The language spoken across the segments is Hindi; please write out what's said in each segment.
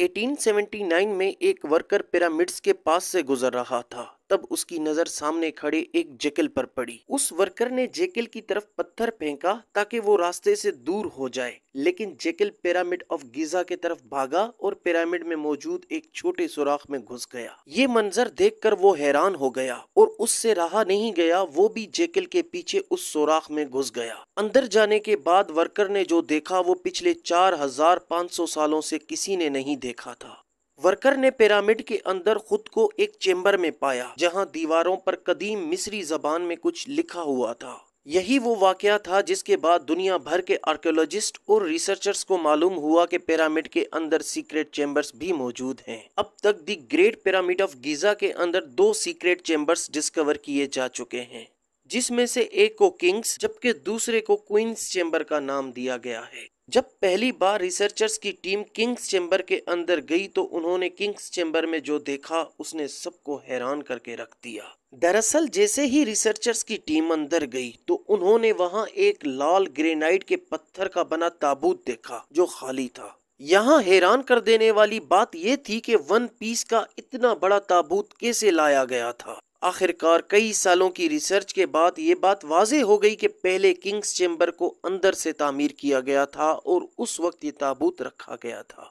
1879 में एक वर्कर पिरामिड्स के पास से गुजर रहा था तब उसकी नजर सामने खड़े एक जेकिल पर पड़ी उस वर्कर ने जेकिल की तरफ पत्थर फेंका ताकि वो रास्ते से दूर हो जाए लेकिन जेकिल पिरामिड ऑफ गीजा के तरफ भागा और पिरामिड में मौजूद एक छोटे सुराख में घुस गया ये मंजर देखकर वो हैरान हो गया और उससे रहा नहीं गया वो भी जेकिल के पीछे उस सुराख में घुस गया अंदर जाने के बाद वर्कर ने जो देखा वो पिछले चार हजार पाँच सौ सालों से किसी ने नहीं देखा था वर्कर ने पिरामिड के अंदर खुद को एक चेम्बर में पाया जहां दीवारों पर कदीम मिस्री जबान में कुछ लिखा हुआ था यही वो वाक़ था जिसके बाद दुनिया भर के आर्कियोलॉजिस्ट और रिसर्चर्स को मालूम हुआ कि पिरामिड के अंदर सीक्रेट चेम्बर्स भी मौजूद हैं अब तक the great pyramid of Giza के अंदर दो सीक्रेट चेम्बर्स डिस्कवर किए जा चुके हैं जिसमें से एक को किंग्स जबकि दूसरे को क्वींस चेम्बर का नाम दिया गया है जब पहली बार रिसर्चर्स की टीम किंग्स चैम्बर के अंदर गई तो उन्होंने किंग्स चैम्बर में जो देखा उसने सबको हैरान करके रख दिया दरअसल जैसे ही रिसर्चर्स की टीम अंदर गई तो उन्होंने वहां एक लाल ग्रेनाइट के पत्थर का बना ताबूत देखा जो खाली था यहाँ हैरान कर देने वाली बात यह थी कि वन पीस का इतना बड़ा ताबूत कैसे लाया गया था आखिरकार कई सालों की रिसर्च के बाद ये बात वाज हो गई कि पहले किंग्स चैम्बर को अंदर से तामीर किया गया था और उस वक्त ये ताबूत रखा गया था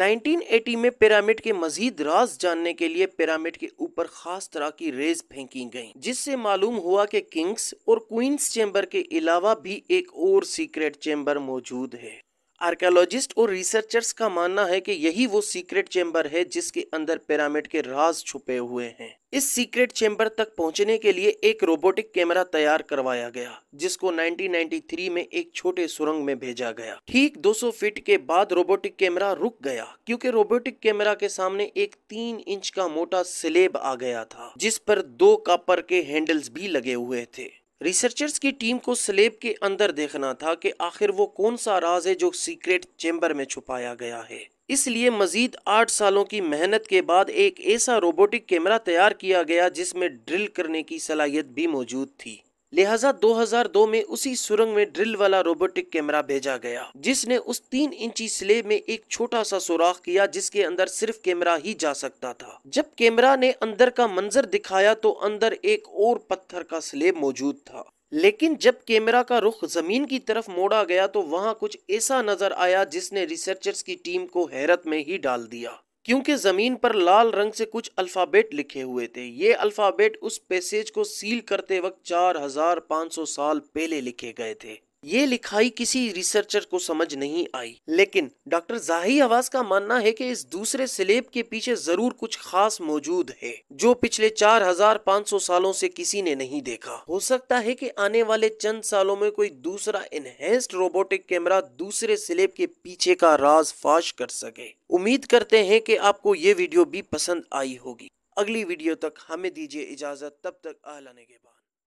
1980 में पिरामिड के मजीद राज जानने के लिए पिरामिड के ऊपर खास तरह की रेज फेंकी गई जिससे मालूम हुआ कि किंग्स और क्वींस चेंबर के अलावा भी एक और सीक्रेट चैम्बर मौजूद है आर्कियोलॉजिस्ट और रिसर्चर्स का मानना है कि यही वो सीक्रेट चैम्बर है जिसके अंदर पिरामिड के राज छुपे हुए हैं इस सीक्रेट चैम्बर तक पहुंचने के लिए एक रोबोटिक कैमरा तैयार करवाया गया जिसको 1993 में एक छोटे सुरंग में भेजा गया ठीक 200 फीट के बाद रोबोटिक कैमरा रुक गया क्योंकि रोबोटिक कैमरा के सामने एक तीन इंच का मोटा स्लेब आ गया था जिस पर दो कापर के हैंडल्स भी लगे हुए थे रिसर्चर्स की टीम को स्लेब के अंदर देखना था कि आखिर वो कौन सा राज है जो सीक्रेट चेंबर में छुपाया गया है इसलिए मजीद आठ सालों की मेहनत के बाद एक ऐसा रोबोटिक कैमरा तैयार किया गया जिसमें ड्रिल करने की सलाहियत भी मौजूद थी लिहाजा 2002 में उसी सुरंग में ड्रिल वाला रोबोटिक कैमरा भेजा गया जिसने उस तीन इंची स्लेब में एक छोटा सा सुराख किया जिसके अंदर सिर्फ कैमरा ही जा सकता था जब कैमरा ने अंदर का मंजर दिखाया तो अंदर एक और पत्थर का स्लेब मौजूद था लेकिन जब कैमरा का रुख जमीन की तरफ मोड़ा गया तो वहां कुछ ऐसा नजर आया जिसने रिसर्चर्स की टीम को हैरत में ही डाल दिया क्योंकि ज़मीन पर लाल रंग से कुछ अल्फ़ाबेट लिखे हुए थे ये अल्फ़ाबेट उस पैसेज को सील करते वक्त चार हजार पाँच सौ साल पहले लिखे गए थे ये लिखाई किसी रिसर्चर को समझ नहीं आई लेकिन डॉक्टर जाही आवाज का मानना है कि इस दूसरे स्लेब के पीछे जरूर कुछ खास मौजूद है जो पिछले 4,500 सालों से किसी ने नहीं देखा हो सकता है कि आने वाले चंद सालों में कोई दूसरा इनहेंस्ड रोबोटिक कैमरा दूसरे स्लेब के पीछे का राज फाश कर सके उम्मीद करते हैं की आपको ये वीडियो भी पसंद आई होगी अगली वीडियो तक हमें दीजिए इजाजत तब तक आहलाने के बाद